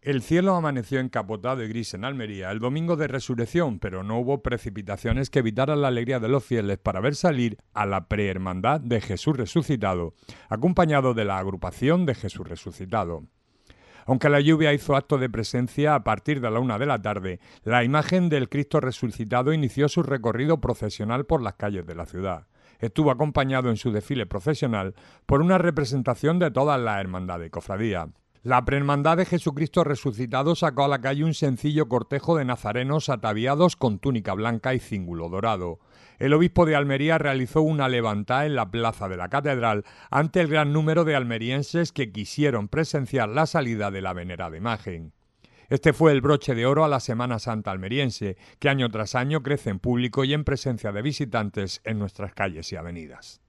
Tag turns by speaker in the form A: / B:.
A: El cielo amaneció encapotado y gris en Almería el domingo de resurrección, pero no hubo precipitaciones que evitaran la alegría de los fieles para ver salir a la prehermandad de Jesús resucitado, acompañado de la agrupación de Jesús resucitado. Aunque la lluvia hizo acto de presencia a partir de la una de la tarde, la imagen del Cristo resucitado inició su recorrido procesional por las calles de la ciudad. Estuvo acompañado en su desfile profesional por una representación de todas las hermandades y cofradías. La Prehermandad de Jesucristo Resucitado sacó a la calle un sencillo cortejo de nazarenos ataviados con túnica blanca y cíngulo dorado. El obispo de Almería realizó una levantada en la plaza de la catedral ante el gran número de almerienses que quisieron presenciar la salida de la venerada imagen. Este fue el broche de oro a la Semana Santa almeriense, que año tras año crece en público y en presencia de visitantes en nuestras calles y avenidas.